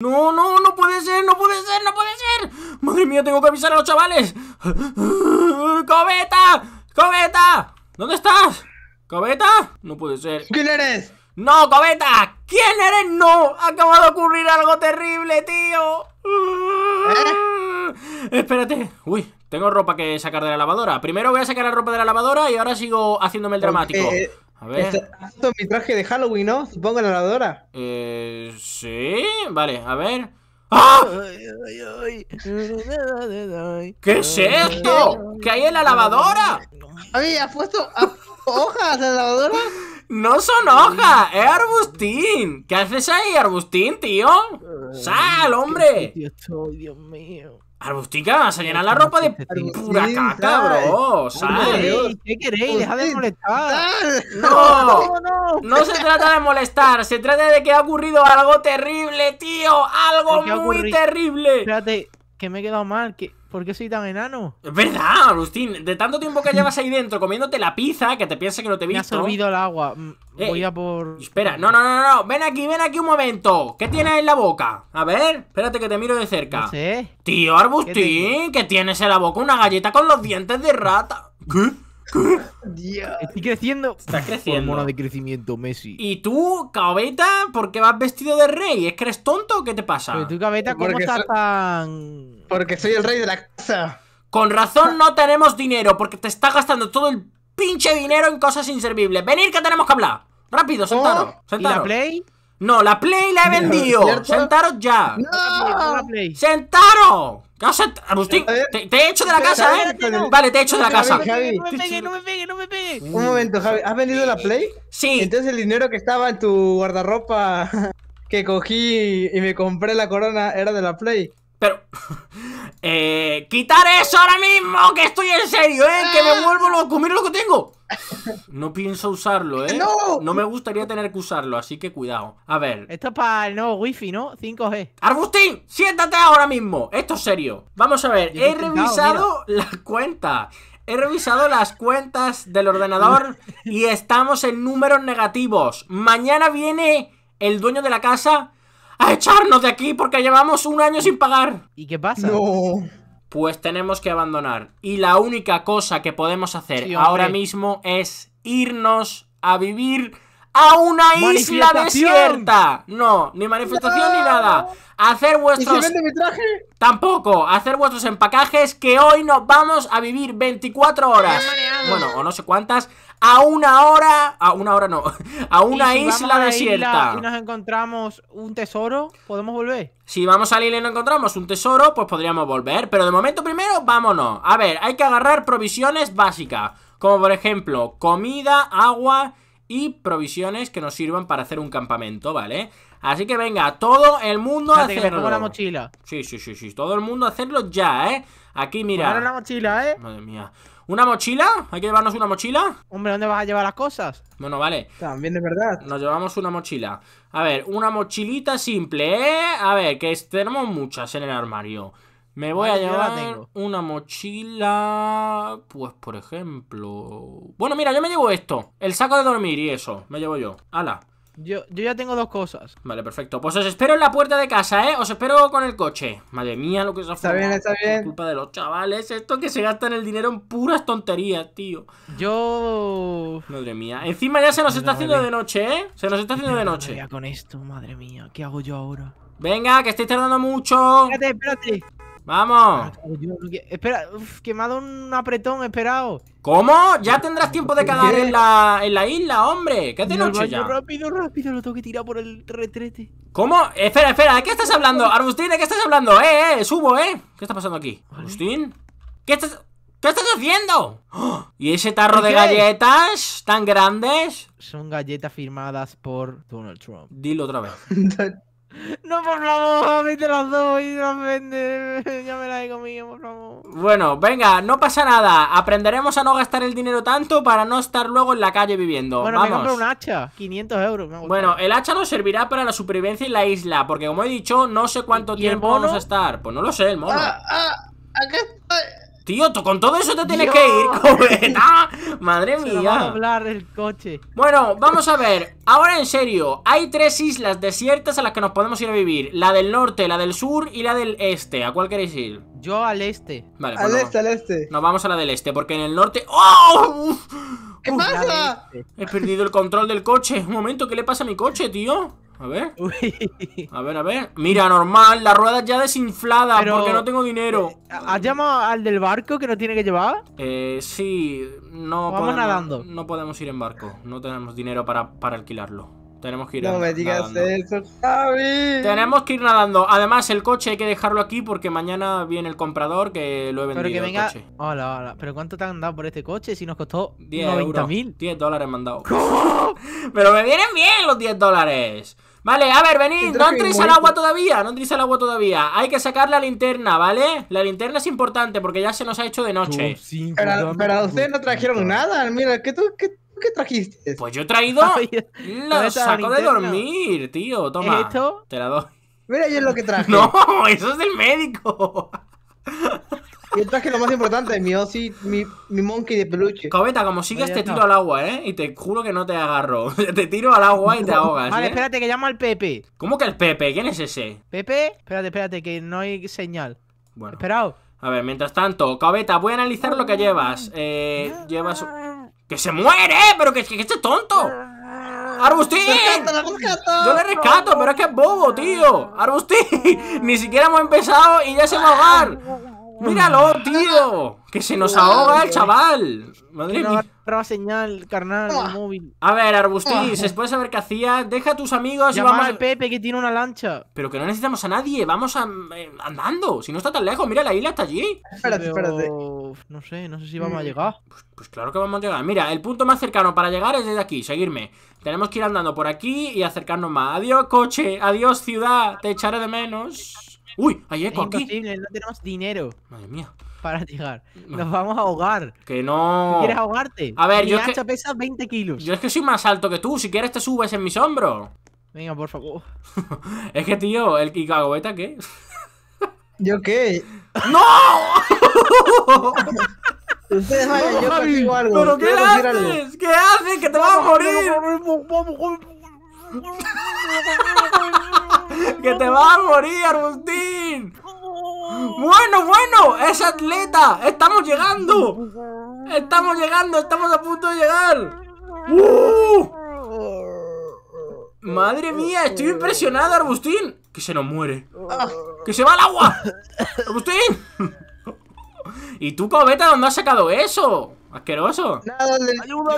No, no, no puede ser, no puede ser, no puede ser Madre mía, tengo que avisar a los chavales ¡Cobeta! ¡Cobeta! ¿Dónde estás? ¿Cobeta? No puede ser ¿Quién eres? ¡No, Cobeta! ¿Quién eres? ¡No! Acaba de ocurrir algo terrible, tío ¿Eh? Espérate Uy, tengo ropa que sacar de la lavadora Primero voy a sacar la ropa de la lavadora y ahora sigo haciéndome el dramático eh, a ver. ¿Es este mi traje de Halloween, ¿no? Supongo la lavadora. Eh. Sí, vale, a ver. ¡Ah! ¿Qué es esto? ¿Qué hay en la lavadora? había ¿has puesto hojas en la lavadora? No son hojas, es Arbustín. ¿Qué haces ahí, Arbustín, tío? ¡Sal, hombre! Dios mío. Arbustica, se llena la ropa de pura caca, bro. ¿Sabes? ¿Qué queréis? Deja de molestar. No, no, no se trata de molestar. Se trata de que ha ocurrido algo terrible, tío. Algo muy terrible. Espérate, que me he quedado mal. Que, ¿Por qué soy tan enano? Es verdad, Agustín. De tanto tiempo que llevas ahí dentro comiéndote la pizza que te piensas que no te he visto. Me ha sorbido el agua. Mm, eh, voy a por. Espera, no, no, no, no. Ven aquí, ven aquí un momento. ¿Qué tienes en la boca? A ver, espérate que te miro de cerca. No Tío, Arbustín, ¿qué tienes en la boca? Una galleta con los dientes de rata. ¿Qué? Estoy creciendo. está creciendo. Hormona de crecimiento, Messi. ¿Y tú, Cabeta, por qué vas vestido de rey? ¿Es que eres tonto o qué te pasa? Pero tú, Cabeta, ¿cómo estás tan...? Porque soy el rey de la casa. Con razón no tenemos dinero, porque te está gastando todo el pinche dinero en cosas inservibles. Venir que tenemos que hablar. Rápido, oh. sentaros. ¿Y la Play? No, la Play la he vendido. sentaros ya. No. ¡Sentaros! te, he hecho de la casa, ¿eh? Vale, te he hecho de la casa. no me pegue, no me pegue, no me pegue. Un momento, Javi, ¿has vendido la Play? Sí. Entonces el dinero que estaba en tu guardarropa que cogí y me compré la corona era de la Play. Pero. Eh, ¡Quitar eso ahora mismo! ¡Que estoy en serio, eh! ¡Que me ah. vuelvo a comer lo que tengo! No pienso usarlo, ¿eh? ¡No! No me gustaría tener que usarlo, así que cuidado. A ver. Esto es para el nuevo wifi, ¿no? 5G. ¡Arbustín! ¡Siéntate ahora mismo! Esto es serio. Vamos a ver, he revisado las cuentas. He revisado las cuentas del ordenador y estamos en números negativos. Mañana viene el dueño de la casa a echarnos de aquí porque llevamos un año sin pagar. ¿Y qué pasa? No. Pues tenemos que abandonar. Y la única cosa que podemos hacer ahora mismo es irnos a vivir a una isla desierta. No, ni manifestación ni nada. Hacer vuestros. Tampoco. Hacer vuestros empacajes que hoy nos vamos a vivir 24 horas. Bueno, o no sé cuántas a una hora, a una hora no, a una isla desierta. Si nos encontramos un tesoro, ¿podemos volver? Si vamos a la y no encontramos un tesoro, pues podríamos volver. Pero de momento primero, vámonos. A ver, hay que agarrar provisiones básicas. Como por ejemplo, comida, agua y provisiones que nos sirvan para hacer un campamento, ¿vale? Así que venga, todo el mundo a hacerlo. Sí, sí, sí, sí. Todo el mundo a hacerlo ya, ¿eh? Aquí, mira. Ahora la mochila, ¿eh? Madre mía. ¿Una mochila? ¿Hay que llevarnos una mochila? Hombre, ¿dónde vas a llevar las cosas? Bueno, vale También de verdad Nos llevamos una mochila A ver, una mochilita simple, ¿eh? A ver, que tenemos muchas en el armario me voy a llevar una mochila, pues por ejemplo... Bueno, mira, yo me llevo esto. El saco de dormir y eso, me llevo yo. ¡Hala! Yo, ya tengo dos cosas. Vale, perfecto. Pues os espero en la puerta de casa, ¿eh? Os espero con el coche. Madre mía, lo que os ha Está bien, está bien. culpa de los chavales. Esto que se gastan el dinero en puras tonterías, tío. Yo... Madre mía. Encima ya se nos está haciendo de noche, ¿eh? Se nos está haciendo de noche. con esto, madre mía. ¿Qué hago yo ahora? Venga, que estáis tardando mucho. Espérate, espérate. ¡Vamos! Ah, espera, quemado un apretón, esperado. ¿Cómo? Ya tendrás tiempo de cagar en la, isla, hombre. ¿Qué te noche ya? Rápido, rápido, lo tengo que tirar por el retrete. ¿Cómo? Espera, espera, ¿de qué estás hablando? Agustín, ¿de qué estás hablando? Eh, eh, subo, eh. ¿Qué está pasando aquí? Agustín, ¿qué estás...? ¿Qué estás haciendo? ¿Y ese tarro de galletas tan grandes? Son galletas firmadas por Donald Trump. Dilo otra vez. No, por favor, a mí te las las vende. Ya me las he comido, por favor. Bueno, venga, no pasa nada. Aprenderemos a no gastar el dinero tanto para no estar luego en la calle viviendo. Bueno, me compro un hacha, 500 euros. bueno, el hacha nos servirá para la supervivencia en la isla, porque como he dicho, no sé cuánto tiempo vamos a estar. Pues no lo sé, el mono. Ah, ah, estoy. Tío, con todo eso te tienes que ir, Madre mía. a hablar coche. Bueno, vamos a ver. Ahora en serio, hay tres islas desiertas a las que nos podemos ir a vivir: la del norte, la del sur y la del este. ¿A cuál queréis ir? Yo al este. Vale, al pues este, al este. Nos vamos a la del este, porque en el norte. ¡Oh! ¿Qué pasa? Este. He perdido el control del coche. Un momento, ¿qué le pasa a mi coche, tío? A ver. A ver, a ver. Mira, normal, la rueda ya desinflada porque no tengo dinero. Eh, ¿Has llamado al del barco que nos tiene que llevar? Eh, sí. No Vamos nadando. No podemos ir en barco. No tenemos dinero para, para alquilarlo. Tenemos que ir No me digas eso, Javi. Tenemos que ir nadando. Además, el coche hay que dejarlo aquí porque mañana viene el comprador que lo he vendido. Pero que venga. Hola, hola. Pero ¿cuánto te han dado por este coche? Si nos costó 90.000 90 mil. 10 dólares me han Pero me vienen bien los 10 dólares. Vale, a ver, venid. No entréis al agua este. todavía. No entréis al agua todavía. Hay que sacar la linterna, ¿vale? La linterna es importante porque ya se nos ha hecho de noche. Pero, pero ustedes no trajeron nada. Mira, ¿qué qué, trajiste? Pues yo he traído lo saco de dormir, tío. Toma. ¿Esto? Te la doy. Mira, yo es lo que traje. No, eso es del médico. y es que lo más importante, mi Ozzy, mi, monkey de peluche. Cabeta, como sigues pues te este tiro al agua, ¿eh? Y te juro que no te agarro. te tiro al agua y te ahogas. Vale, ¿eh? espérate, que llamo al Pepe. ¿Cómo que el Pepe? ¿Quién es ese? Pepe, espérate, espérate, que no hay señal. Bueno. Esperado. A ver, mientras tanto, Cabeta, voy a analizar lo que llevas. Eh, llevas. ¡Que se muere! ¡Pero que, que, este tonto! ¡Arbustín! Yo le rescato, pero es que es bobo, tío. ¡Arbustín! Ni siquiera hemos empezado y ya se va a ahogar. ¡Míralo, tío! ¡Que se nos ahoga el chaval! ¡Madre mía! señal, carnal, ah. A ver, Arbustis, ah. después de saber qué hacías, deja a tus amigos y vamos... al Pepe, que tiene una lancha. Pero que no necesitamos a nadie, vamos eh, andando. Si no está tan lejos, mira la isla está allí. Espérate, espérate. No sé, no sé si vamos a mm. llegar. Pues, pues claro que vamos a llegar. Mira, el punto más cercano para llegar es desde aquí, seguirme. Tenemos que ir andando por aquí y acercarnos más. Adiós, coche, adiós, ciudad, te echaré de menos. ¡Uy! Hay eco es Imposible, no tenemos dinero. Madre mía. Para llegar. Nos vamos a ahogar. Que no. ¿Quieres ahogarte? A ver, yo. Mi hacha pesa 20 kilos. Yo es que soy más alto que tú. Si quieres, te subes en mis hombros. Venga, por favor. es que, tío, el Kikagobeta, ¿qué? ¿Yo qué? ¡No! no, yo consigo algo. ¿Pero qué haces? ¿Qué haces? ¡Que te vas a morir! ¡Que te vas a morir, Arbustín Bueno, bueno, es atleta. Estamos llegando. Estamos llegando, estamos a punto de llegar. ¡Uh! Madre mía, estoy impresionado, Arbustín. Que se nos muere. Que se va al agua. Arbustín. ¿Y tú, Cobeta, dónde has sacado eso? Asqueroso.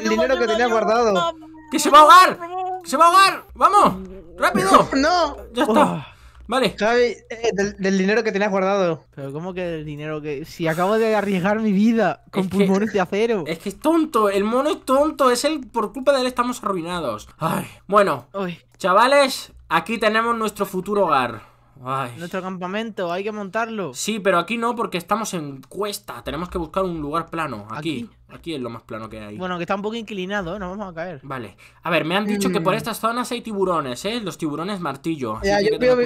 dinero que tenía guardado. Que se va a ahogar. Que se va a ahogar. Vamos. ¡Rápido! ¡No! ¡Ya está! Oh. Vale. ¿Sabes? Eh, del, dinero que tenías guardado. Pero ¿cómo que del dinero que.? Si acabo de arriesgar mi vida con pulmones de acero. Es que es tonto, el mono es tonto, es él Por culpa de él estamos arruinados. Ay. Bueno, chavales, aquí tenemos nuestro futuro hogar. Nuestro campamento, hay que montarlo. Sí, pero aquí no, porque estamos en cuesta. Tenemos que buscar un lugar plano. Aquí. Aquí, es lo más plano que hay. Bueno, que está un poco inclinado, ¿eh? Nos vamos a caer. Vale. A ver, me han dicho que por mm. estas zonas hay tiburones, ¿eh? Los tiburones martillo. Ya, yo, pido,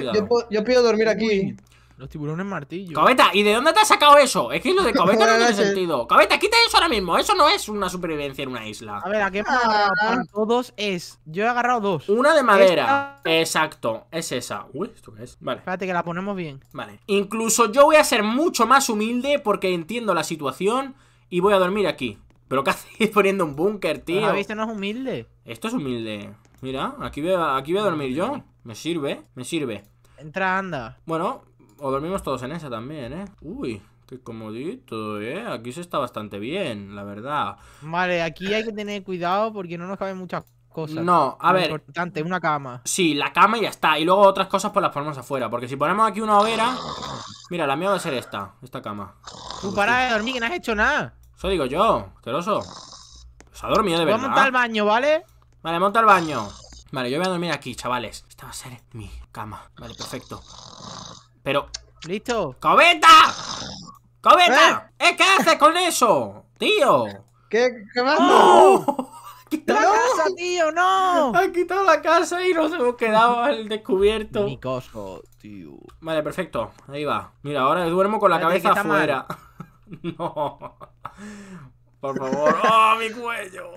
yo, pido, dormir aquí. Los tiburones martillo. Cabeta, ¿y de dónde te has sacado eso? Es que lo de Cabeta no tiene sentido. Cabeta, quita eso ahora mismo. Eso no es una supervivencia en una isla. A ver, ¿a qué ah. todos es? Yo he agarrado dos. Una de madera. Exacto, es esa. Uy, ¿esto qué es? Vale. Espérate que la ponemos bien. Vale. Incluso yo voy a ser mucho más humilde porque entiendo la situación y voy a dormir aquí. ¿Pero qué hacéis poniendo un búnker, tío? Pero, esto no es humilde. Esto es humilde. Mira, aquí voy aquí voy a dormir yo. Me sirve, me sirve. Entra, anda. Bueno, o dormimos todos en esa también, ¿eh? Uy, qué comodito, ¿eh? Aquí se está bastante bien, la verdad. Vale, aquí hay que tener cuidado porque no nos caben muchas cosas. No, a ver. Importante, una cama. Sí, la cama y ya está. Y luego otras cosas pues las ponemos afuera. Porque si ponemos aquí una hoguera... Mira, la mía va a ser esta, esta cama. Tú para de dormir, que no has hecho nada. Eso digo yo, asqueroso. Se pues ha dormido de verdad. Vamos a montar el baño, ¿vale? Vale, monta el baño. Vale, yo voy a dormir aquí, chavales. Esta va a ser mi cama. Vale, perfecto. Pero... ¿Listo? ¡Cobeta! ¡Cobeta! ¿Eh? ¿Eh, ¿Qué haces con eso? ¡Tío! ¿Qué? ¿Qué más? ¡No! ¡Quitado la casa, tío! ¡No! Ha quitado la casa y nos hemos quedado al descubierto. Mi tío. Vale, perfecto. Ahí va. Mira, ahora duermo con la cabeza afuera. no. Por favor. ¡Oh, mi cuello!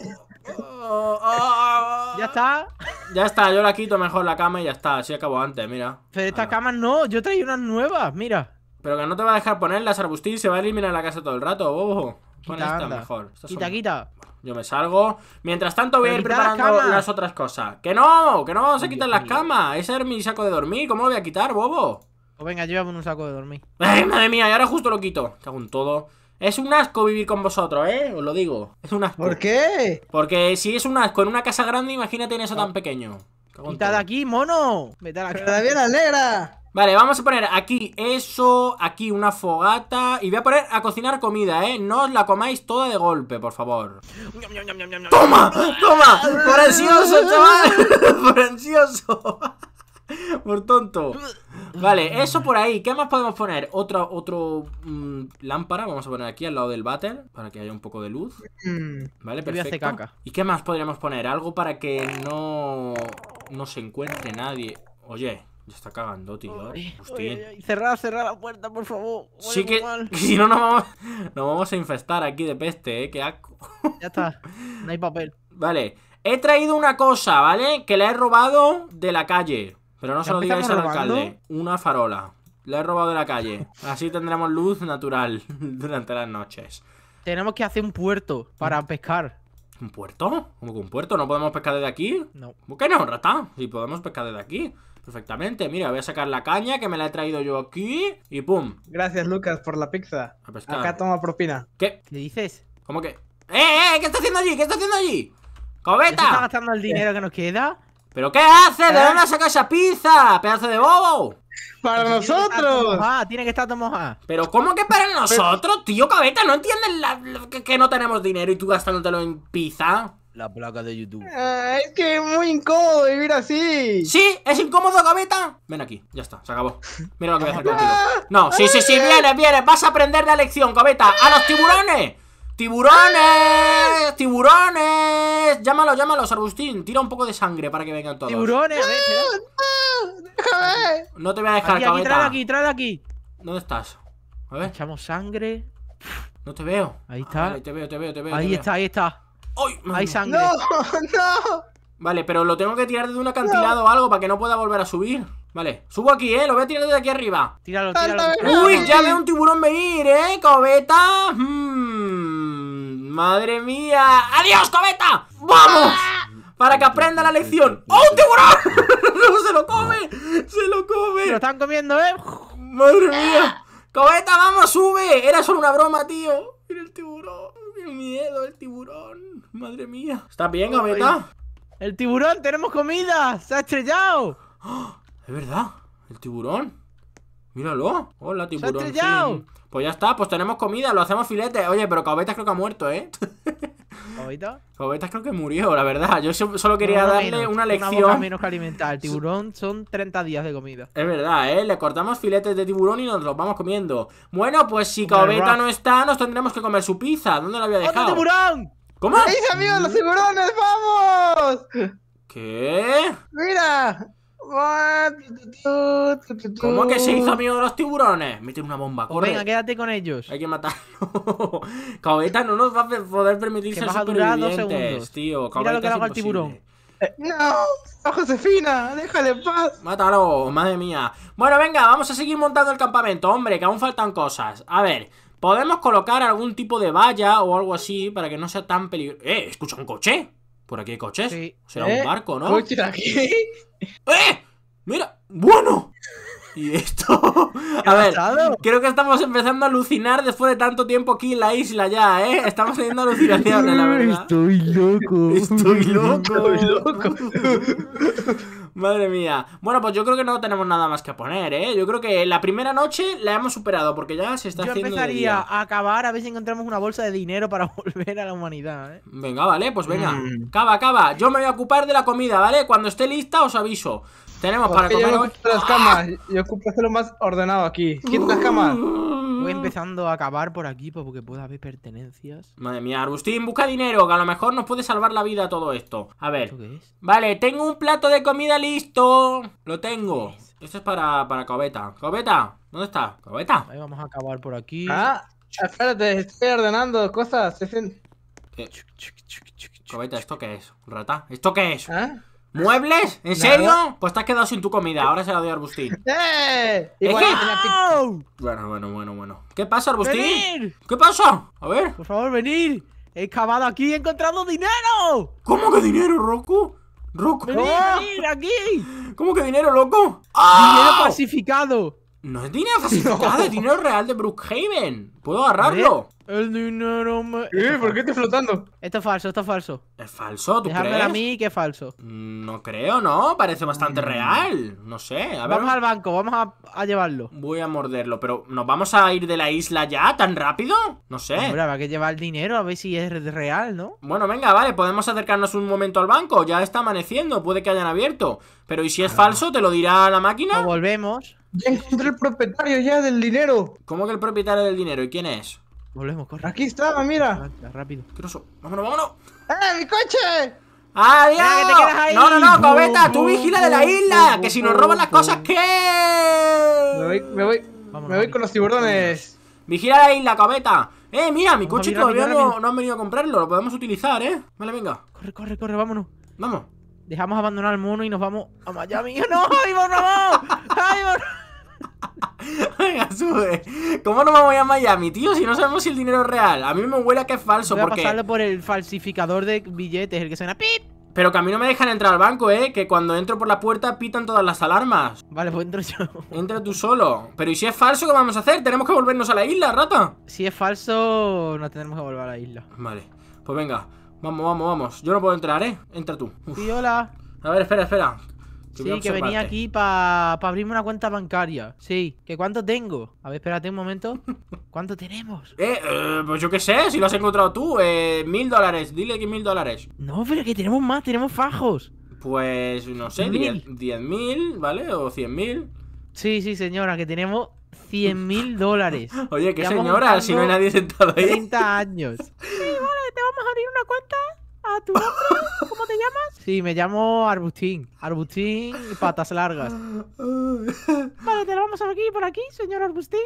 ¿Ya está? Ya está, yo la quito mejor la cama y ya está. Así acabo antes, mira. Pero estas camas no, yo traí unas nuevas, mira. Pero que no te va a dejar poner las Arbustín, se va a eliminar la casa todo el rato, bobo. quita, esta mejor. quita, quita. Yo me salgo. Mientras tanto voy a ir preparando las, otras cosas. ¡Que no! ¡Que no vamos a quitar las camas! Ese es mi saco de dormir. ¿Cómo lo voy a quitar, bobo? Pues venga, llévame un saco de dormir. ¡Ay, madre mía! Y ahora justo lo quito. Cago en todo. Es un asco vivir con vosotros, ¿eh? Os lo digo. Es un asco. ¿Por qué? Porque si es un asco en una casa grande, imagínate en eso tan ah. pequeño. ¡Quita de aquí, mono! ¡Me aquí. la Vale, vamos a poner aquí eso, aquí una fogata Y voy a poner a cocinar comida, ¿eh? No os la comáis toda de golpe, por favor ¡Toma! ¡Toma! ¡Por ansioso, chaval! ¡Por ansioso! ¡Por tonto! Vale, eso por ahí. ¿Qué más podemos poner? Otra otro, mm, lámpara. Vamos a poner aquí al lado del battle para que haya un poco de luz. Mm, vale, perfecto. ¿Y qué más podríamos poner? Algo para que no, no se encuentre nadie. Oye, ya está cagando, tío. Oye, cerrad cerrar, la puerta, por favor. sí que, si no, nos vamos, nos vamos a infestar aquí de peste, ¿eh? Qué asco. Ya está, no hay papel. Vale, he traído una cosa, ¿vale? Que la he robado de la calle. Pero no se lo digáis al alcalde. Una farola. La he robado de la calle. Así tendremos luz natural durante las noches. Tenemos que hacer un puerto para pescar. ¿Un puerto? ¿Cómo que un puerto? ¿No podemos pescar desde aquí? No. ¿Por qué no, rata? Si podemos pescar desde aquí. Perfectamente, mira, voy a sacar la caña que me la he traído yo aquí y pum. Gracias, Lucas, por la pizza. A pescar. Acá toma propina. ¿Qué? ¿Le dices? ¿Cómo que? ¡Eh, eh! eh! ¿Qué está haciendo allí? ¿Qué está haciendo allí? ¡Cobeta! ¿Está gastando el dinero eh. que nos queda? ¿Pero qué haces? ¿De ¿Eh? dónde sacas esa pizza? ¡Pedazo de bobo! ¡Para nosotros! Ah, tiene que estar tomoja Pero ¿cómo que para nosotros, tío cabeta? ¿No entiendes que, no tenemos dinero y tú gastándotelo en pizza? La placa de YouTube. Eh, es que es muy incómodo vivir así. ¿Sí? ¿Es incómodo, cabeta? Ven aquí, ya está, se acabó. Mira lo que voy a hacer contigo. No, sí, sí, sí, ah. viene, viene, Vas a aprender la lección, cabeta. ¡A los tiburones! ¡Tiburones! ¡Tiburones! Llámalos, llámalos, Arbustín. Tira un poco de sangre para que vengan todos. ¡Tiburones! A ver, No te voy a dejar, aquí, aquí, de Aquí, de aquí, ¿Dónde estás? A ver. Echamos sangre. No te veo. Ahí ah, está. Ahí te veo, te veo, te veo. Ahí está, ahí está. ¡Ay! Hay sangre. ¡No! ¡No! Vale, pero lo tengo que tirar desde un acantilado o algo para que no pueda volver a subir. Vale, subo aquí, ¿eh? Lo voy a tirar desde aquí arriba. Tíralo, tíralo. ¡Uy! Ya veo un tiburón venir, ¿eh? ¡Cobeta! Hmm. ¡Madre mía! ¡Adiós, cometa! ¡Vamos! Para que aprenda la lección ¡Oh, un tiburón! se lo come! ¡Se lo come! lo están comiendo, eh! ¡Madre mía! ¡Cometa, vamos, sube! Era solo una broma, tío Mira el tiburón ¡Qué miedo, el tiburón! ¡Madre mía! Está bien, cometa? ¡El tiburón! ¡Tenemos comida! ¡Se ha estrellado! ¡Ah! ¿Es verdad? ¿El tiburón? Míralo. Hola, tiburón. ¡Se ha estrellado! Pues ya está, pues tenemos comida, lo hacemos filete. Oye, pero Caobeta creo que ha muerto, ¿eh? Caobeta creo que murió, la verdad. Yo solo quería darle una lección. menos que alimentar. El tiburón son 30 días de comida. Es verdad, ¿eh? Le cortamos filetes de tiburón y nos los vamos comiendo. Bueno, pues si Cabeta no está, nos tendremos que comer su pizza. ¿Dónde la había dejado? ¡Otro tiburón! ¿Cómo? ¡Ahí amigos, los tiburones! ¡Vamos! ¿Qué? ¡Mira! ¿Cómo que se hizo amigo de los tiburones? Mete una bomba, corre. venga, quédate con ellos. Hay que matarlo. Cabeza no nos va a poder permitir ser supervivientes, segundos. tío. Mira lo que hago al tiburón. Eh, ¡No! Josefina! ¡Déjale en paz! ¡Mátalo! ¡Madre mía! Bueno, venga, vamos a seguir montando el campamento, hombre, que aún faltan cosas. A ver, podemos colocar algún tipo de valla o algo así para que no sea tan peligroso. ¡Eh! ¿Escucha un coche? ¿Por aquí hay coches? Será un ¿Eh? barco, ¿no? ¿Coches aquí? ¡Eh! ¡Mira! ¡Bueno! ¿Y esto? A ver, creo que estamos empezando a alucinar después de tanto tiempo aquí en la isla ya, ¿eh? Estamos teniendo alucinaciones, la verdad. Estoy loco. Estoy loco. Estoy loco. Madre mía. Bueno, pues yo creo que no tenemos nada más que poner, ¿eh? Yo creo que la primera noche la hemos superado porque ya se está haciendo. Yo empezaría a acabar a ver si encontramos una bolsa de dinero para volver a la humanidad, ¿eh? Venga, vale, pues venga. Mm. Cava, cava. Yo me voy a ocupar de la comida, ¿vale? Cuando esté lista os aviso. Tenemos pues para comer. Yo las camas. Yo ocupo hacerlo más ordenado aquí. ¿Quién las camas? Uh. Voy mm. empezando a acabar por aquí pues, porque puede haber pertenencias. Madre mía, Argustín, busca dinero, que a lo mejor nos puede salvar la vida todo esto. A ver. Vale, tengo un plato de comida listo. Lo tengo. Esto es para, para Cobeta. Cobeta, ¿dónde está? Cobeta. Ahí vamos a acabar por aquí. Ah, espérate, estoy ordenando cosas. Cobeta, ¿esto qué es? ¿Rata? ¿Esto qué es? ¿Eh? ¿Muebles? ¿En serio? Pues te has quedado sin tu comida, ahora se la doy a Arbustín. ¡Eh! Bueno, bueno, bueno, bueno. ¿Qué pasa, Arbustín? ¿Qué pasa? A ver. Por favor, venir. He excavado aquí y he encontrado dinero. ¿Cómo que dinero, Roku? Roku. Venir, aquí. ¿Cómo que dinero, loco? Dinero pacificado. No es dinero falsificado, es dinero real de Brookhaven. ¿Puedo agarrarlo? ¿Eh? El dinero me... Eh, ¿Por qué estoy flotando? Esto es falso, esto es falso. ¿Es falso? ¿Tú crees? a mí que es falso. Mm, no creo, ¿no? Parece bastante mm. real. No sé, Vamos al banco, vamos a, llevarlo. Voy a morderlo, pero ¿nos vamos a ir de la isla ya tan rápido? No sé. habrá que llevar el dinero a ver si es real, ¿no? Bueno, venga, vale, podemos acercarnos un momento al banco. Ya está amaneciendo, puede que hayan abierto. Pero ¿y si es ah. falso? ¿Te lo dirá la máquina? volvemos. Ya encontré el propietario ya del dinero. ¿Cómo que el propietario del dinero? ¿Y quién es? Volvemos, corre. Aquí estaba, mira. Ah, rápido. Croso. Vámonos, vámonos. ¡Eh, mi coche! ¡Adiós! ¡Ah, mira, te ahí. No, no, no, coveta! tú vigila de la isla. Que si nos roban las cosas, ¿qué? Me voy, me voy. me voy con los tiburones. Vigila la isla, Cobeta. Eh, mira, mi coche todavía No, no han venido a comprarlo. Lo podemos utilizar, ¿eh? Vale, venga. Corre, corre, corre, vámonos. Vamos dejamos abandonar el mono y nos vamos a Miami. ¡No, ¡Ay, por no! Venga, sube. ¿Cómo no me voy a Miami, tío? Si no sabemos si el dinero es real. A mí me huele que es falso. Voy a pasarlo por el falsificador de billetes, el que suena pip. Pero que a mí no me dejan entrar al banco, ¿eh? Que cuando entro por la puerta pitan todas las alarmas. Vale, pues entro yo. Entra tú solo. Pero ¿y si es falso, qué vamos a hacer? Tenemos que volvernos a la isla, rata. Si es falso, no tenemos que volver a la isla. Vale. Pues venga, Vamos, vamos, vamos. Yo no puedo entrar, ¿eh? Entra tú. Sí, hola. A ver, espera, espera. sí, que venía aquí para abrirme una cuenta bancaria. Sí, que cuánto tengo. A ver, espérate un momento. ¿Cuánto tenemos? Eh, eh, pues yo qué sé, si lo has encontrado tú. Eh, mil dólares, dile que mil dólares. No, pero que tenemos más, tenemos fajos. Pues no sé, diez mil, ¿vale? O cien mil. Sí, sí, señora, que tenemos 100 mil dólares. Oye, qué señora, si no hay nadie sentado ahí. 30 años. Sí, vale, te vamos a abrir una cuenta a tu nombre. ¿Cómo te llamas? Sí, me llamo Arbustín. Arbustín patas largas. Vale, te la vamos a abrir aquí por aquí, señor Arbustín.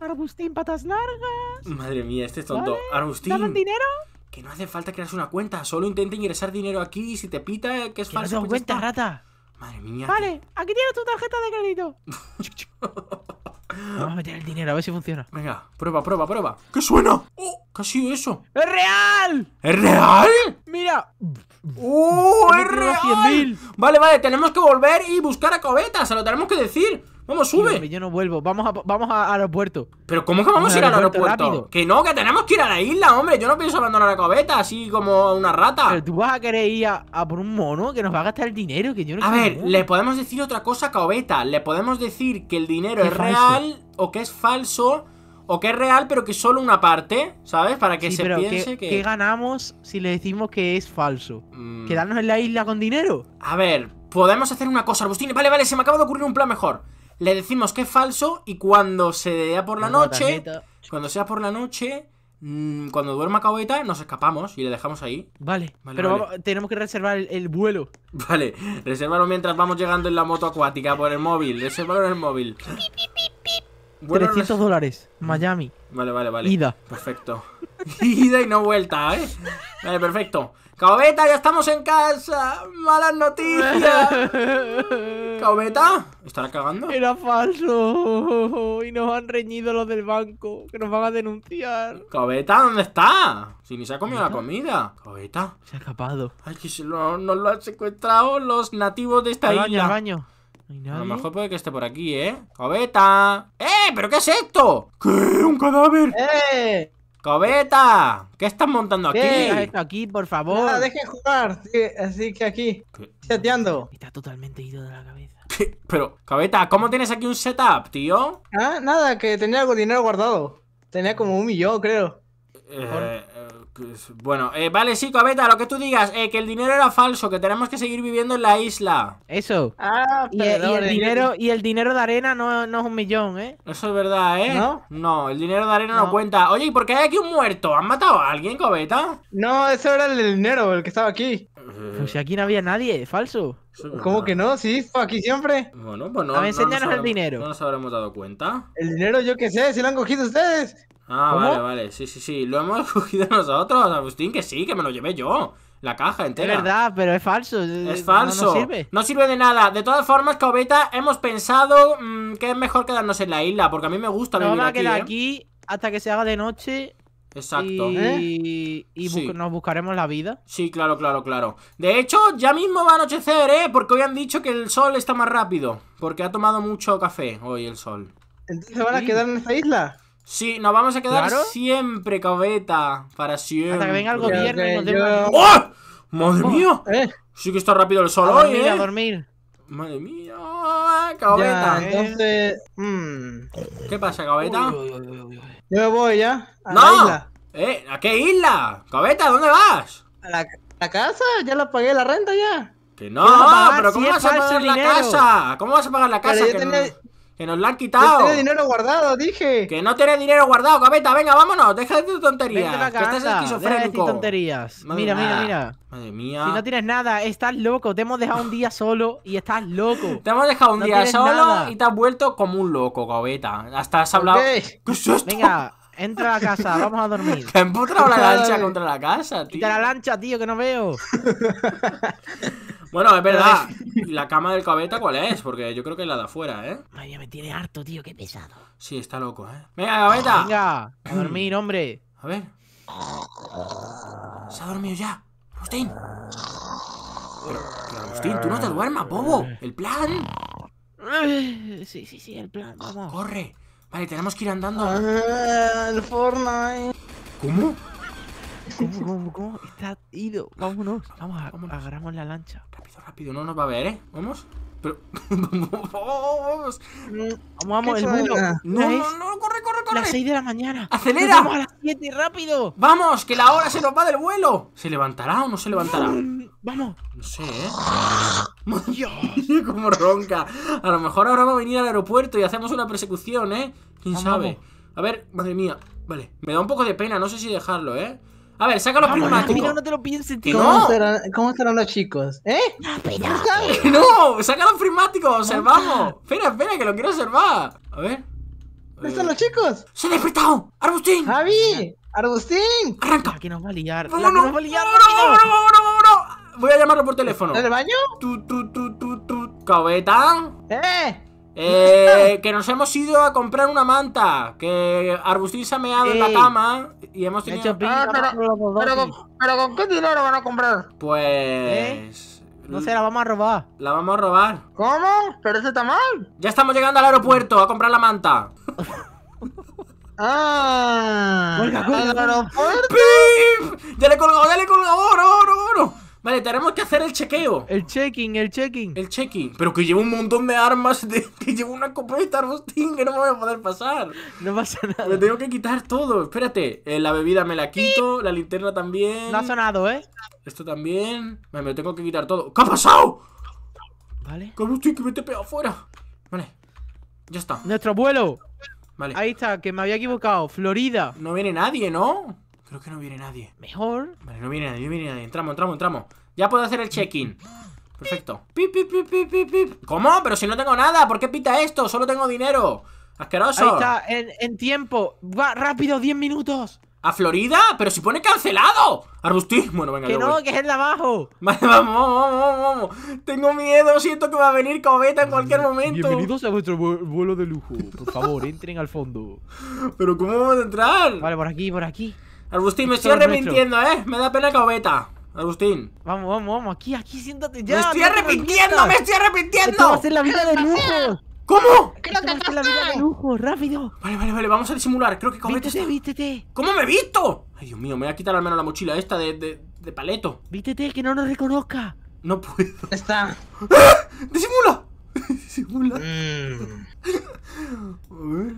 Arbustín, patas largas. Madre mía, este es tonto. Arbustín. dinero? Que no hace falta crear una cuenta. Solo intenta ingresar dinero aquí y si te pita, que es falso. Pues cuenta, rata. Madre mía. Vale, aquí tienes tu tarjeta de crédito. Vamos a meter el dinero, a ver si funciona. Venga, prueba, prueba, prueba. ¿Qué suena? ¡Oh! ¿Qué eso? ¡Es real! ¿Es real? Mira. ¡Oh! ¡Es real! vale, vale, tenemos que volver y buscar a Cobeta, se lo tenemos que decir. Vamos, sube. yo no vuelvo. Vamos, a, vamos al aeropuerto. Pero ¿cómo que vamos, a ir al aeropuerto? Que no, que tenemos que ir a la isla, hombre. Yo no pienso abandonar a cobeta así como una rata. Pero tú vas a querer ir a, por un mono que nos va a gastar el dinero. que yo no A ver, le podemos decir otra cosa a Cobeta. Le podemos decir que el dinero es, real o que es falso. O que es real, pero que solo una parte, ¿sabes? Para que se piense que, ¿Qué ganamos si le decimos que es falso? Mm. ¿Quedarnos en la isla con dinero? A ver, podemos hacer una cosa, Arbustini. Vale, vale, se me acaba de ocurrir un plan mejor le decimos que es falso y cuando sea por la noche, cuando sea por la noche, mm, cuando duerma Caboeta, nos escapamos y le dejamos ahí. Vale, pero tenemos que reservar el, vuelo. Vale, reservarlo mientras vamos llegando en la moto acuática por el móvil, reservarlo en el móvil. 300 dólares, mm. Miami. Vale, vale, vale. Ida. Perfecto. Ida y no vuelta, ¿eh? Vale, perfecto. ¡Caobeta, ya estamos en casa! ¡Malas noticias! ¿Caobeta? ¿Estará cagando? Era falso. Y nos han reñido los del banco, que nos van a denunciar. ¿Caobeta, dónde está? Si ni se ha comido la comida. ¿Caobeta? Se ha escapado. Ay, que se lo, nos lo han secuestrado los nativos de esta isla. Al baño. a lo mejor puede que esté por aquí, ¿eh? ¡Cobeta! ¡Eh! ¿Pero qué es esto? ¿Qué? ¿Un cadáver? ¡Eh! ¡Cobeta! ¿Qué estás montando aquí? ¿Qué esto aquí, por favor? Nada, dejen jugar. así que aquí, chateando. Está totalmente ido de la cabeza. Pero, Cobeta, ¿cómo tienes aquí un setup, tío? Ah, nada, que tenía algo de dinero guardado. Tenía como un millón, creo. Eh, bueno, eh, vale, sí, Cobeta, lo que tú digas, eh, que el dinero era falso, que tenemos que seguir viviendo en la isla. Eso. Ah, y, eh, y, el dinero, y el dinero de arena no, es un millón, ¿eh? Eso es verdad, ¿eh? No, el dinero de arena no. cuenta. Oye, ¿y por qué hay aquí un muerto? ¿Han matado a alguien, Cobeta? No, eso era el dinero, el que estaba aquí. Pues aquí no había nadie, falso. ¿Cómo que no? Sí, aquí siempre. Bueno, pues no. A ver, enséñanos el dinero. No nos habremos dado cuenta. El dinero, yo qué sé, si lo han cogido ustedes. Ah, vale, vale. Sí, sí, sí. ¿Lo hemos cogido nosotros, Agustín? Que sí, que me lo llevé yo. La caja entera. Es verdad, pero es falso. Es falso. No, sirve. no sirve. de nada. De todas formas, Cobeta, hemos pensado mm, que es mejor quedarnos en la isla, porque a mí me gusta no vivir vamos a quedar ¿eh? aquí, hasta que se haga de noche. Exacto. Y, ¿Eh? nos buscaremos la vida. Sí, claro, claro, claro. De hecho, ya mismo va a anochecer, ¿eh? Porque hoy han dicho que el sol está más rápido. Porque ha tomado mucho café hoy el sol. ¿Entonces van a quedar en esa isla? Sí, nos vamos a quedar siempre, cabeta. Para siempre. Hasta que venga el gobierno y nos ¡Oh! ¡Madre oh, mía! Eh. Sí que está rápido el sol hoy, ¿eh? A dormir. Madre mía, cabeta. entonces. Mm. ¿Qué pasa, cabeta? yo me voy ya. A ¡No! isla. ¿Eh? ¿A qué isla? Cabeta, ¿dónde vas? A la, casa, ya la pagué la renta ya. Que no, pero ¿cómo vas a pagar la casa? ¿Cómo vas a pagar la casa? Que nos la han quitado. Que no dinero guardado, dije. Que no tiene dinero guardado, cabeta. Venga, vámonos. Deja de tu tonterías. que estás mira, mira, mira. Madre mía. Si no tienes nada, estás loco. Te hemos dejado un día solo y estás loco. Te hemos dejado un día solo y te has vuelto como un loco, cabeta. Hasta has hablado. Venga. Entra a la casa, vamos a dormir. Te empotra la lancha contra la casa, tío. la lancha, tío, que no veo. Bueno, es verdad. ¿y ¿La cama del cabeta cuál es? Porque yo creo que es la de afuera, ¿eh? Madre me tiene harto, tío, qué pesado. Sí, está loco, ¿eh? ¡Venga, cabeta! Ah, ¡Venga! A mm. dormir, hombre. A ver. Se ha dormido ya. Agustín. Pero, Agustín, tú no te duermas, bobo. El plan. Sí, sí, sí, el plan. Vamos. Corre. Vale, tenemos que ir andando. Al ah, Fortnite. ¿Cómo? ¿Cómo, cómo, cómo? Está ido. Vámonos. Vamos, a, agarramos la lancha. Rápido, rápido. No nos va a ver, ¿eh? ¿Vamos? Pero... ¡Vamos! Vamos, vamos, el vuelo. No, no, no, corre, corre, corre. Las 6 de la mañana. ¡Acelera! vamos a las 7, rápido. ¡Vamos, que la hora se nos va del vuelo! ¿Se levantará o no se levantará? Mm, vamos. No sé, ¿eh? ¡Cómo ronca! A lo mejor ahora va a venir al aeropuerto y hacemos una persecución, ¿eh? ¿Quién sabe? A ver, madre mía. Vale, me da un poco de pena, no sé si dejarlo, ¿eh? A ver, saca los prismáticos. Mira, no te lo pienses, tío. ¿Cómo, no? serán, los chicos? ¿Eh? No, no, saca los prismáticos, observamos. Espera, espera, que lo quiero observar. A ver. ¿Dónde están los chicos? ¡Se han despertado! ¡Arbustín! ¡Javi! ¡Arbustín! ¡Arranca! Aquí que nos va a liar. ¡La que nos va a liar! ¡Vámonos, vámonos, vámonos! Voy a llamarlo por teléfono. ¿En el baño? Tu, tu, tu, tu, tu. ¿Cabetán? ¡Eh! Eh, que nos hemos ido a comprar una manta. Que Arbustín se ha meado en la cama y hemos tenido. Ah, pero, pero, con, qué dinero van a comprar? Pues. ¿Eh? No sé, la vamos a robar. La vamos a robar. ¿Cómo? Pero eso está mal. Ya estamos llegando al aeropuerto a comprar la manta. ¡Ah! ¡Al aeropuerto! ¡Pip! ¡Ya le he colgado, ya le he colgado! ¡Oro, oro! Vale, tenemos que hacer el chequeo. El checking, el checking. El checking. Pero que llevo un montón de armas, que llevo una copeta, de que no me voy a poder pasar. No pasa nada. Me tengo que quitar todo. Espérate, eh, la bebida me la quito, la linterna también. No ha sonado, ¿eh? Esto también. Me, lo tengo que quitar todo. ¿Qué ha pasado? Vale. ¿Cómo que me te pega afuera? Vale. Ya está. Nuestro vuelo. Vale. Ahí está, que me había equivocado. Florida. No viene nadie, ¿no? Creo que no viene nadie. Mejor. Vale, no viene nadie, no viene nadie. Entramos, entramos, entramos. Ya puedo hacer el check-in. Perfecto. Pip, pip, pip, pip, pip, ¿Cómo? Pero si no tengo nada, ¿por qué pita esto? Solo tengo dinero. Asqueroso. Ahí está, en, tiempo. Va rápido, 10 minutos. ¿A Florida? ¡Pero si pone cancelado! Arbustín, bueno, venga, Que no, que es el de abajo Vamos, vamos, vamos, vamos Tengo miedo, siento que va a venir cometa en cualquier mm, momento Bienvenidos a vuestro vuelo de lujo Por favor, entren al fondo ¿Pero cómo vamos a entrar? Vale, por aquí, por aquí Agustín, me estoy arrepintiendo, ¿eh? Me da pena cabeta. Agustín. Vamos, vamos, vamos. Aquí, aquí, siéntate ya. ¡Me estoy arrepintiendo! ¡Me estoy arrepintiendo! Esto va a ser la vida de lujo! ¿Cómo? Creo la vida de lujo, rápido. Vale, vale, vale, vamos a disimular. Creo que comete. Vístete, ¿Cómo me he visto? Ay, Dios mío, me voy a quitar al menos la mochila esta de, de, de paleto. Vítete, que no nos reconozca. No puedo. Está. ¡Ah! ¡Disimula! Disimula. Mm. a ver.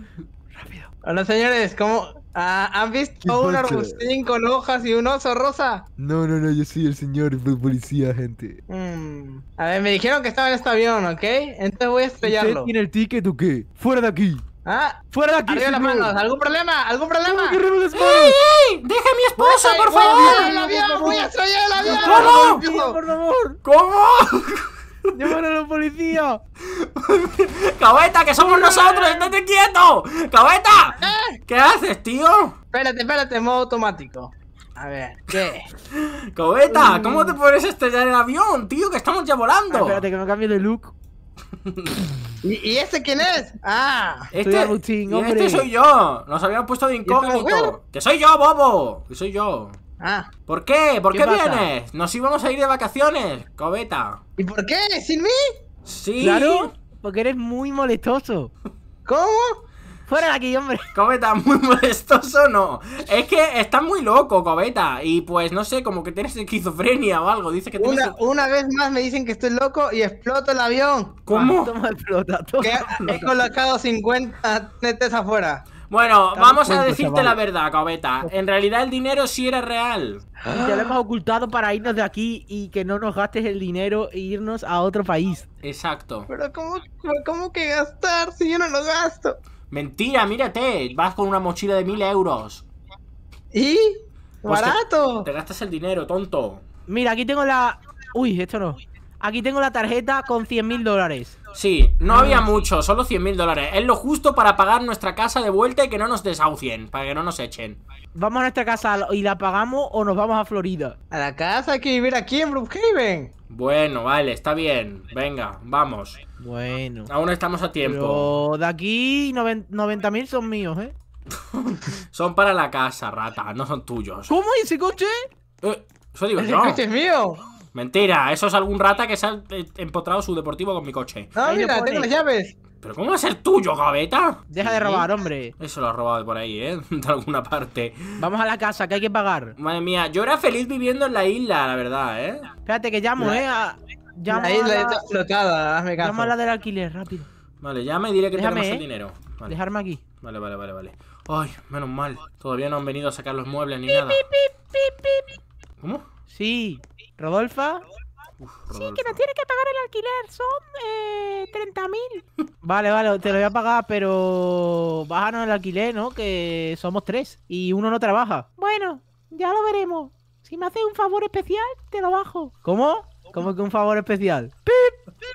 Rápido. Hola, señores, ¿cómo, Ah, ¿han visto un arbustín con hojas y un oso rosa? No, no, no, yo soy el señor policía, gente. Mm, a ver, me dijeron que estaba en este avión, ¿ok? Entonces voy a estrellarlo. ¿Usted tiene el ticket o qué? ¡Fuera de aquí! ¿Ah? ¡Fuera de aquí! ¡Arriba las manos! ¿Algún problema? ¿Algún problema? ey! ¡Ey! ¡Deja a mi esposa, por favor! ¡Voy a estrellar el avión! ¡Voy a estrellar el avión! ¡No, por favor! ¿Cómo? llamar a los policías! ¡Cabeta, que somos nosotros! ¡Estate quieto! ¡Cabeta! Eh. ¿Qué haces, tío? Espérate, espérate, modo automático. A ver, ¿qué? Cabeta, mm. ¿Cómo te puedes estrellar el avión, tío? Que estamos ya volando. Ah, espérate, que me cambio de look. ¿Y, este quién es? Ah, este, este soy yo. Nos habían puesto de este incógnito. Que soy yo, bobo. Que soy yo. Ah. ¿Por qué? ¿Por qué, vienes? Nos íbamos a ir de vacaciones, cobeta. ¿Y por qué? ¿Sin mí? Sí. Claro, porque eres muy molestoso. ¿Cómo? Fuera de aquí, hombre. Cobeta, muy molestoso no. Es que estás muy loco, Cobeta. Y pues no sé, como que tienes esquizofrenia o algo. Dice que una, una vez más me dicen que estoy loco y exploto el avión. ¿Cómo? Ah, toma, explota, He colocado 50 netes afuera. Bueno, vamos a decirte la verdad, cabeta. En realidad el dinero sí era real. te lo hemos ocultado para irnos de aquí y que no nos gastes el dinero e irnos a otro país. Exacto. Pero ¿cómo, que gastar si yo no lo gasto? Mentira, mírate. Vas con una mochila de mil euros. ¿Y? Pues ¡Barato! te gastas el dinero, tonto. Mira, aquí tengo la... Uy, esto no. Aquí tengo la tarjeta con 100 mil dólares. Sí, no ah, había mucho, solo 100 mil dólares. Es lo justo para pagar nuestra casa de vuelta y que no nos desahucien, para que no nos echen. ¿Vamos a nuestra casa y la pagamos o nos vamos a Florida? A la casa hay que vivir aquí en Brookhaven. Bueno, vale, está bien. Venga, vamos. Bueno. Aún estamos a tiempo. de aquí 90.000 mil son míos, ¿eh? son para la casa, rata, no son tuyos. ¿Cómo? es ese coche? Eh, eso coche es mío? Mentira, eso es algún rata que se ha empotrado su deportivo con mi coche. No, ah, mira, tengo las llaves. ¿Pero cómo va a ser tuyo, gaveta? Deja de robar, hombre. Eso lo has robado por ahí, ¿eh? De alguna parte. Vamos a la casa, que hay que pagar. Madre mía, yo era feliz viviendo en la isla, la verdad, ¿eh? Espérate, que llamo, ¿eh? A... Llamo la isla está explotada, hazme caso. Llamo a la del alquiler, rápido. Vale, llama y diré que te tenemos el eh, dinero. Dejarme aquí. Vale, vale, vale, vale. Ay, menos mal. Todavía no han venido a sacar los muebles ni nada. ¿Cómo? Sí. ¿Rodolfa? sí, que nos tiene que pagar el alquiler. Son eh, 30.000. Vale, vale, te lo voy a pagar, pero bájanos el alquiler, ¿no? Que somos tres y uno no trabaja. Bueno, ya lo veremos. Si me haces un favor especial, te lo bajo. ¿Cómo? ¿Cómo que un favor especial? ¡Pip!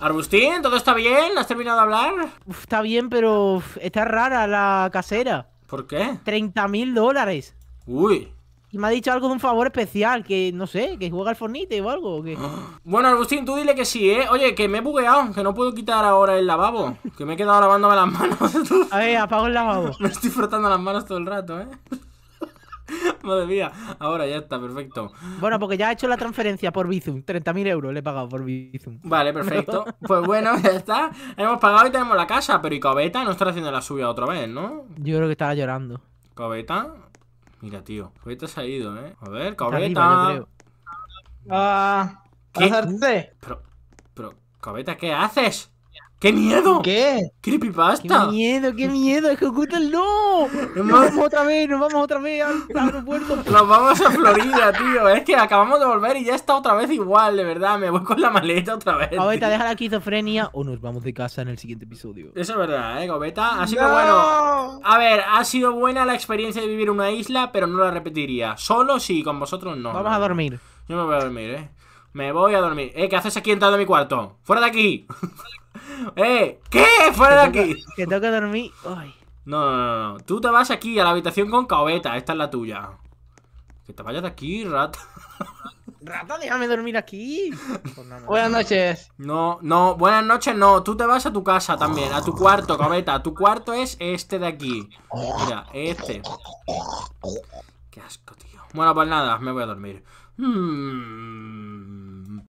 Arbustín, ¿todo está bien? ¿Has terminado de hablar? está bien, pero está rara la casera. ¿Por qué? 30.000 dólares. Uy. Y me ha dicho algo de un favor especial, que no sé, que juega al Fornite o algo. Que... Bueno, Agustín, tú dile que sí, ¿eh? Oye, que me he bugueado, que no puedo quitar ahora el lavabo. Que me he quedado lavándome las manos. A ver, apago el lavabo. Me estoy frotando las manos todo el rato, ¿eh? Madre mía, ahora ya está, perfecto. Bueno, porque ya ha hecho la transferencia por Bizum. 30.000 euros le he pagado por Bizum. Vale, perfecto. Pues bueno, ya está. Hemos pagado y tenemos la casa, pero y Cobeta no está haciendo la suya otra vez, ¿no? Yo creo que estaba llorando. ¿Cobeta? Mira, tío. Cabeta se ha ido, ¿eh? A ver, cobeta, Ah, ¿Qué? Pero, pero, Cabeta, ¿qué haces? ¡Qué miedo! ¿Qué? ¡Creepypasta! ¡Qué miedo, qué miedo! no. ¡Nos vamos otra vez, nos vamos otra vez al aeropuerto! ¡Nos vamos a Florida, tío! Es que acabamos de volver y ya está otra vez igual, de verdad. Me voy con la maleta otra vez. Gobeta, deja la esquizofrenia o nos vamos de casa en el siguiente episodio. Eso es verdad, ¿eh, Gobeta? Así sido que bueno, a ver, ha sido buena la experiencia de vivir en una isla, pero no la repetiría. Solo si con vosotros no. Vamos a dormir. Yo me voy a dormir, ¿eh? Me voy a dormir. Eh, ¿qué haces aquí entrando a mi cuarto? ¡Fuera de aquí! ¡Eh! ¿Qué? ¡Fuera de aquí! Que tengo que dormir hoy. No, no, no. Tú te vas aquí a la habitación con Caobeta. Esta es la tuya. Que te vayas de aquí, rata. Rata, déjame dormir aquí. Pues buenas noches. No, no, buenas noches no. Tú te vas a tu casa también, a tu cuarto, Caobeta. Tu cuarto es este de aquí. Mira, este. Qué asco, tío. Bueno, pues nada, me voy a dormir. Hmm.